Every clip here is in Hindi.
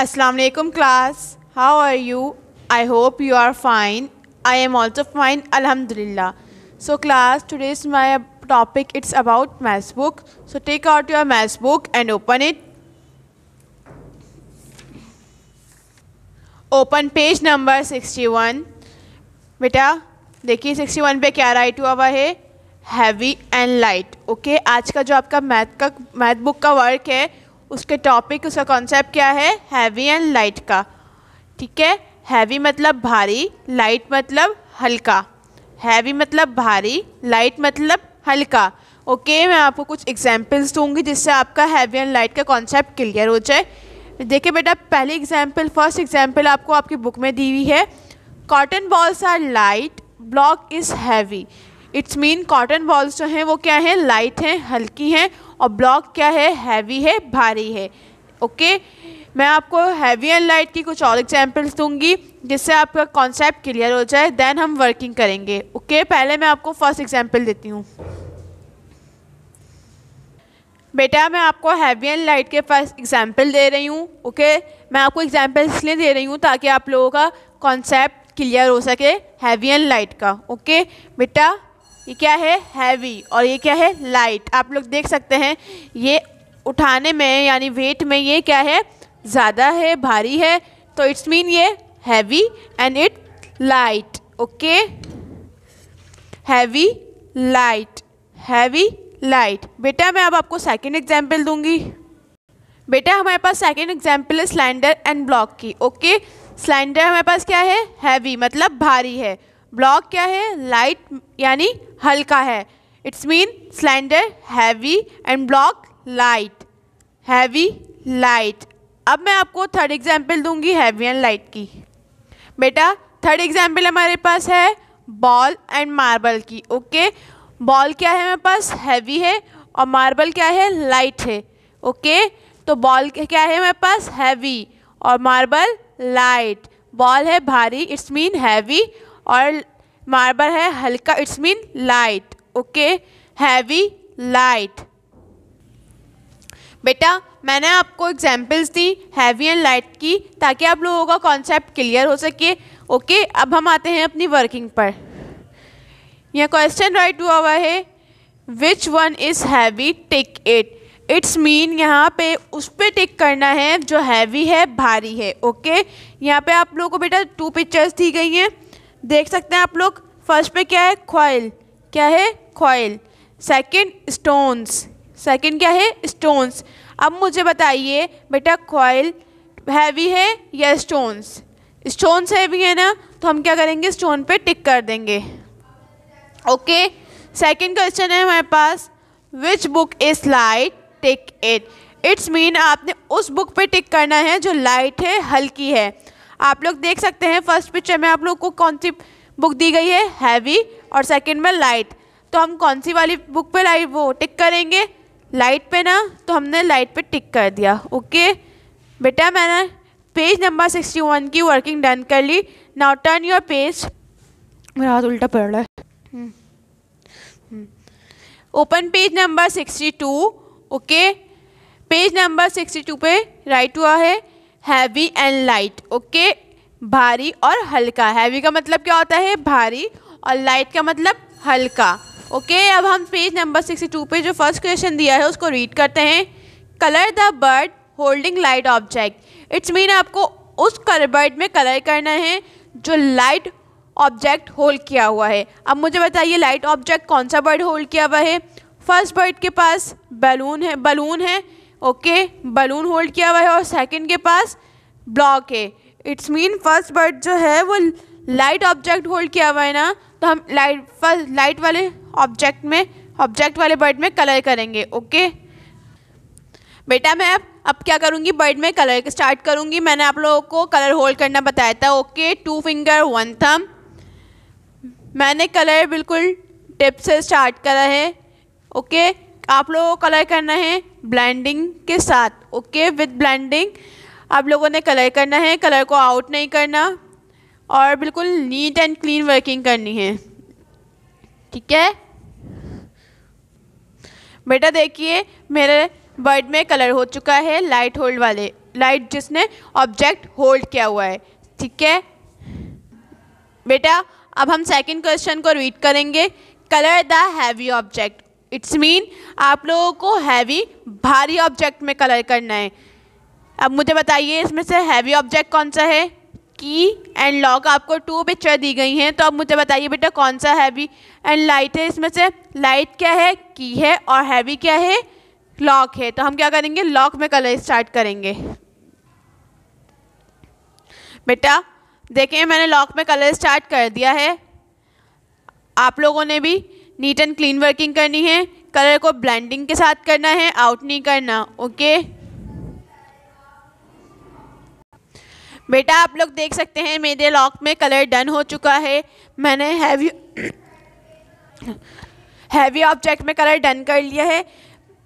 अस्सलाम वालेकुम class how are you I hope you are fine I am also fine अल्हम्दुलिल्लाह so class today is my topic it's about maths book so take out your maths book and open it open page number sixty one बेटा देखिए सिक्सटी वन पे क्या राइट हुआ हुआ है हैवी एंड लाइट ओके आज का जो आपका मैथ का मैथ बुक का वर्क है उसके टॉपिक उसका कॉन्सेप्ट क्या है हैवी एंड लाइट का ठीक है हैवी मतलब भारी लाइट मतलब हल्का हैवी मतलब भारी लाइट मतलब हल्का ओके okay, मैं आपको कुछ एग्जाम्पल्स दूंगी जिससे आपका हैवी एंड लाइट का कॉन्सेप्ट क्लियर हो जाए देखिए बेटा पहली एग्जाम्पल फर्स्ट एग्जाम्पल आपको आपकी बुक में दी हुई है cotton balls are light block is heavy it's mean cotton balls जो हैं वो क्या हैं लाइट हैं हल्की हैं और ब्लॉक क्या है हैवी है भारी है ओके मैं आपको हैवी एंड लाइट की कुछ और एग्जांपल्स दूंगी जिससे आपका कॉन्सेप्ट क्लियर हो जाए देन हम वर्किंग करेंगे ओके okay? पहले मैं आपको फर्स्ट एग्जांपल देती हूँ बेटा मैं आपको हैवी एंड लाइट के फर्स्ट एग्जांपल दे रही हूँ ओके okay? मैं आपको एग्जांपल्स इसलिए दे रही हूँ ताकि आप लोगों का कॉन्सेप्ट क्लियर हो सके हैवी एंड लाइट का ओके okay? बेटा ये क्या है हैवी और ये क्या है लाइट आप लोग देख सकते हैं ये उठाने में यानी वेट में ये क्या है ज़्यादा है भारी है तो इट्स मीन ये heavy and it light okay heavy light heavy light बेटा मैं अब आपको सेकेंड एग्जाम्पल दूंगी बेटा हमारे पास सेकेंड एग्जाम्पल है स्लैंडर एंड ब्लॉक की ओके स्लैंडर हमारे पास क्या है हैवी मतलब भारी है ब्लॉक क्या है लाइट यानी हल्का है it's mean slender heavy and block light heavy light अब मैं आपको थर्ड एग्जाम्पल दूंगी हैवी एंड लाइट की बेटा थर्ड एग्जाम्पल हमारे पास है बॉल एंड मार्बल की ओके बॉल क्या है मेरे पास हैवी है और मार्बल क्या है लाइट है ओके तो बॉल क्या है मेरे पास हैवी और मार्बल लाइट बॉल है भारी इट्स मीन हैवी और मार्बल है हल्का it's mean light okay heavy light बेटा मैंने आपको एग्जाम्पल्स दी हैवी एंड लाइट की ताकि आप लोगों का कॉन्सेप्ट क्लियर हो सके ओके अब हम आते हैं अपनी वर्किंग पर यह क्वेश्चन राइट हुआ हुआ है which one is heavy tick it it's mean यहाँ पे उस पर टिक करना है जो हैवी है भारी है ओके यहाँ पे आप लोगों को बेटा टू पिक्चर्स दी गई हैं देख सकते हैं आप लोग फर्स्ट पे क्या है क्वाइल क्या है क्वाइल सेकंड स्टोन्स सेकंड क्या है स्टोन्स अब मुझे बताइए बेटा क्वाइल हैवी है या स्टोन्स स्टोन्स हैवी है ना तो हम क्या करेंगे स्टोन पे टिक कर देंगे ओके सेकंड क्वेश्चन है हमारे पास which book is light tick it it's mean आपने उस बुक पे टिक करना है जो लाइट है हल्की है आप लोग देख सकते हैं फर्स्ट पिक्चर में आप लोग को कौन सी बुक दी गई है हैवी और सेकेंड में लाइट तो हम कौन सी वाली बुक पे लाइट वो टिक करेंगे लाइट पे ना तो हमने लाइट पे टिक कर दिया ओके बेटा मैंने पेज नंबर सिक्सटी वन की वर्किंग डन कर ली नाउ टर्न योर पेज मेरा हाथ उल्टा पड़ रहा है open page number sixty two okay page number sixty two पे राइट हुआ है हैवी एंड लाइट ओके भारी और हल्का हैवी का मतलब क्या होता है भारी और लाइट का मतलब हल्का ओके okay, अब हम पेज नंबर सिक्सटी टू पे जो फर्स्ट क्वेश्चन दिया है उसको रीड करते हैं colour the bird holding light object it's mean आपको उस बर्ड में कलर करना है जो लाइट ऑब्जेक्ट होल्ड किया हुआ है अब मुझे बताइए लाइट ऑब्जेक्ट कौन सा बर्ड होल्ड किया हुआ है फर्स्ट बर्ड के पास बैलून है बलून है ओके बलून होल्ड किया हुआ है और सेकंड के पास ब्लॉक है इट्स मीन फर्स्ट बर्ड जो है वो लाइट ऑब्जेक्ट होल्ड किया हुआ है ना तो हम लाइट फर्स्ट लाइट वाले ऑब्जेक्ट में ऑब्जेक्ट वाले बर्ड में कलर करेंगे ओके बेटा मैं अब अब क्या करूँगी बर्ड में कलर स्टार्ट करूँगी मैंने आप लोगों को कलर होल्ड करना बताया था ओके टू फिंगर वन थम मैंने कलर बिल्कुल टिप से स्टार्ट करा है ओके आप लोगों को कलर करना है ब्लेंडिंग के साथ ओके विद ब्लेंडिंग आप लोगों ने कलर करना है कलर को आउट नहीं करना और बिल्कुल नीट एंड क्लीन वर्किंग करनी है ठीक है बेटा देखिए मेरे वर्ड में कलर हो चुका है लाइट होल्ड वाले लाइट जिसने ऑब्जेक्ट होल्ड किया हुआ है ठीक है बेटा अब हम सेकंड क्वेश्चन को रीड करेंगे colour the heavy object it's mean आप लोगों को हैवी भारी ऑब्जेक्ट में कलर करना है अब मुझे बताइए इसमें से हैवी ऑब्जेक्ट कौन सा है की एंड लॉक आपको टू पिक्चर दी गई हैं तो अब मुझे बताइए बेटा कौन सा हैवी एंड लाइट है इसमें से लाइट क्या है की है और हैवी क्या है लॉक है तो हम क्या करेंगे लॉक में कलर स्टार्ट करेंगे बेटा देखें मैंने लॉक में कलर स्टार्ट कर दिया है आप लोगों ने भी नीट एंड क्लीन वर्किंग करनी है कलर को ब्लेंडिंग के साथ करना है आउट नहीं करना ओके बेटा आप लोग देख सकते हैं मेरे लॉक में कलर डन हो चुका है मैंने हैवी हैवी ऑब्जेक्ट में कलर डन कर लिया है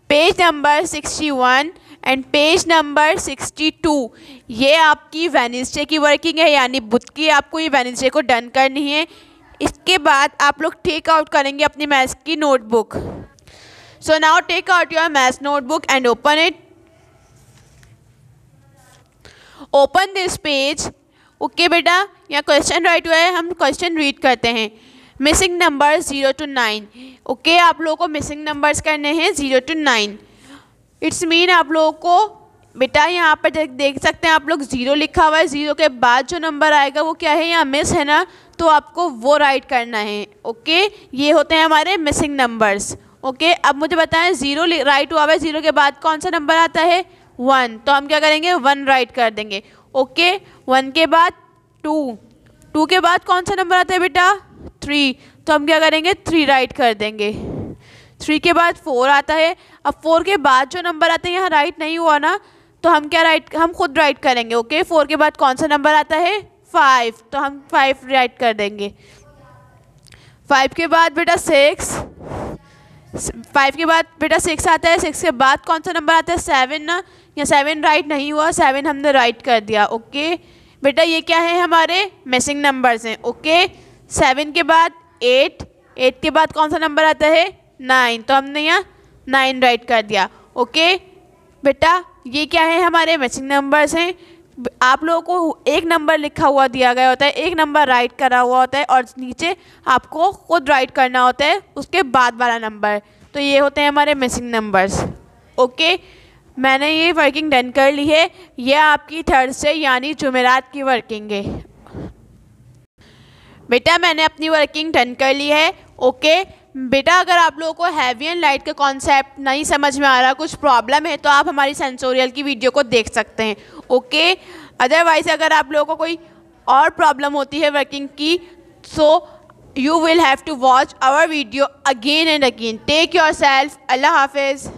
page number sixty one and page number sixty two ये आपकी वेनिसडे की वर्किंग है यानी बुध की आपको ये वेनिसडे को डन करनी है इसके बाद आप लोग टेक आउट करेंगे अपनी मैथ्स की notebook so now take out your maths notebook and open it open this page okay बेटा यहाँ क्वेश्चन राइट हुआ है हम क्वेश्चन रीड करते हैं missing number zero to nine okay आप लोगों को मिसिंग नंबर्स करने हैं zero to nine it's mean आप लोगों को बेटा यहाँ पर देख सकते हैं आप लोग ज़ीरो लिखा हुआ है ज़ीरो के बाद जो नंबर आएगा वो क्या है यहाँ मिस है ना तो आपको वो राइट करना है ओके ये होते हैं हमारे मिसिंग नंबर्स ओके अब मुझे बताएं ज़ीरो राइट हुआ है ज़ीरो के बाद कौन सा नंबर आता है वन तो हम क्या करेंगे वन राइट कर देंगे ओके वन के बाद टू टू के बाद कौन सा नंबर आता है बेटा थ्री तो हम क्या करेंगे थ्री राइट कर देंगे थ्री के बाद फोर आता है अब फोर के बाद जो नंबर आता है यहाँ राइट नहीं हुआ ना तो हम क्या राइट हम खुद राइट करेंगे ओके फोर के बाद कौन सा नंबर आता है फाइव तो हम फाइव राइट कर देंगे फाइव के बाद बेटा सिक्स फाइव के बाद बेटा सिक्स आता है सिक्स के बाद कौन सा नंबर आता है सेवन ना या सेवन राइट नहीं हुआ सेवन हमने राइट कर दिया ओके बेटा ये क्या है हमारे मिसिंग नंबर्स हैं ओके सेवन के बाद एट एट के बाद कौन सा नंबर आता है नाइन तो हमने यहाँ नाइन राइट कर दिया ओके बेटा ये क्या है हमारे मैचिंग नंबर्स हैं आप लोगों को एक नंबर लिखा हुआ दिया गया होता है एक नंबर राइट करा हुआ होता है और नीचे आपको खुद राइट करना होता है उसके बाद वाला नंबर तो ये होते हैं हमारे मिसिंग नंबर्स ओके मैंने ये वर्किंग डन कर ली है यह आपकी थर्सडे यानी जुमेरात की वर्किंग है बेटा मैंने अपनी वर्किंग डन कर ली है ओके बेटा अगर आप लोगों को हैवी एंड लाइट का कॉन्सेप्ट नहीं समझ में आ रहा कुछ प्रॉब्लम है तो आप हमारी सेंसोरियल की वीडियो को देख सकते हैं ओके अदरवाइज अगर आप लोगों को कोई और प्रॉब्लम होती है वर्किंग की so you will have to watch our video again and again take yourself अल्लाह हाफिज़